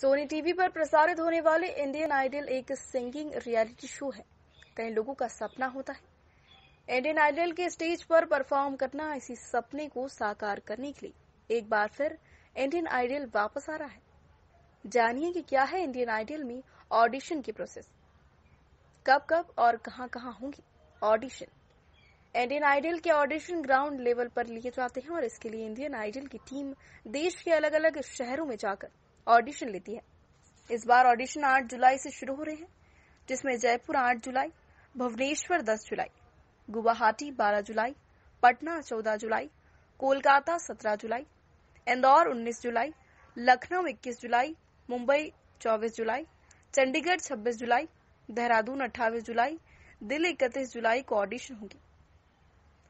Sony TV पर प्रसारित होने वाले इंडियन आइडल एक सिंगिंग रियलिटी शो है कई लोगों का सपना होता है इंडियन आइडल के स्टेज पर परफॉर्म करना इसी सपने को साकार करने के लिए एक बार फिर इंडियन आइडल वापस आ रहा है जानिए कि क्या है इंडियन आइडल में ऑडिशन की प्रोसेस कब कब और कहाँ कहाँ होंगी ऑडिशन इंडियन आइडल के ऑडिशन ग्राउंड लेवल पर लिए जाते हैं और इसके लिए इंडियन आइडल की टीम देश के अलग अलग शहरों में जाकर ऑडिशन लेती है इस बार ऑडिशन 8 जुलाई से शुरू हो रहे हैं जिसमें जयपुर 8 जुलाई भुवनेश्वर 10 जुलाई गुवाहाटी 12 जुलाई पटना 14 जुलाई कोलकाता 17 जुलाई इंदौर 19 जुलाई लखनऊ 21 जुलाई मुंबई 24 जुलाई चंडीगढ़ 26 जुलाई देहरादून 28 जुलाई दिल्ली इकतीस जुलाई को ऑडिशन होगी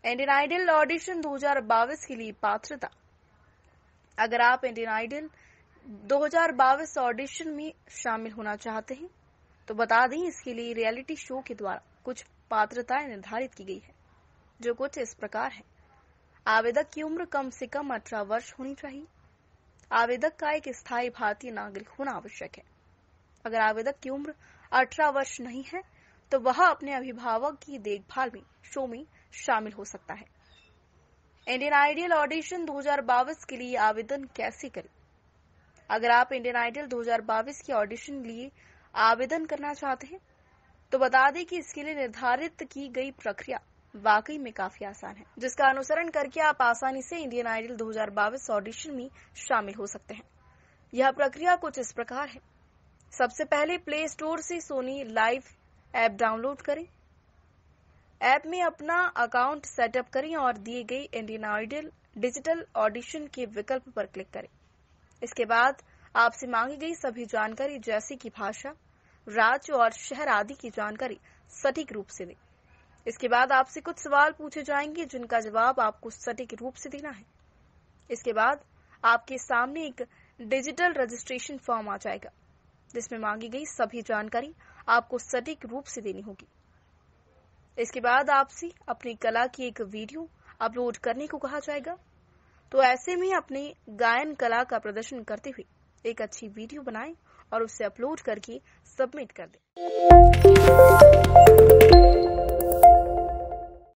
इंडियन आइडल ऑडिशन 2022 के लिए पात्रता अगर आप इंडियन आइडल 2022 ऑडिशन में शामिल होना चाहते हैं तो बता दें इसके लिए रियलिटी शो के द्वारा कुछ पात्रताएं निर्धारित की गई है जो कुछ इस प्रकार है आवेदक की उम्र कम से कम अठारह वर्ष होनी चाहिए आवेदक का एक स्थायी भारतीय नागरिक होना आवश्यक है अगर आवेदक की उम्र अठारह वर्ष नहीं है तो वह अपने अभिभावक की देखभाल में शो में शामिल हो सकता है इंडियन आइडियल ऑडिशन दो के लिए आवेदन कैसे करें अगर आप इंडियन आइडल दो के ऑडिशन लिए आवेदन करना चाहते हैं तो बता दें कि इसके लिए निर्धारित की गई प्रक्रिया वाकई में काफी आसान है जिसका अनुसरण करके आप आसानी से इंडियन आइडल दो ऑडिशन में शामिल हो सकते हैं यह प्रक्रिया कुछ इस प्रकार है सबसे पहले प्ले स्टोर से सोनी लाइव ऐप डाउनलोड करें ऐप में अपना अकाउंट सेटअप करें और दिए गए इंडियन आइडल डिजिटल ऑडिशन के विकल्प पर क्लिक करें इसके बाद आपसे मांगी गई सभी जानकारी जैसे कि भाषा राज्य और शहर आदि की जानकारी सटीक रूप से दें इसके बाद आपसे कुछ सवाल पूछे जाएंगे जिनका जवाब आपको सटीक रूप से देना है इसके बाद आपके सामने एक डिजिटल रजिस्ट्रेशन फॉर्म आ जाएगा जिसमें मांगी गई सभी जानकारी आपको सटीक रूप से देनी होगी इसके बाद आपसे अपनी कला की एक वीडियो अपलोड करने को कहा जाएगा तो ऐसे में अपने गायन कला का प्रदर्शन करते हुए एक अच्छी वीडियो बनाएं और उसे अपलोड करके सबमिट कर दें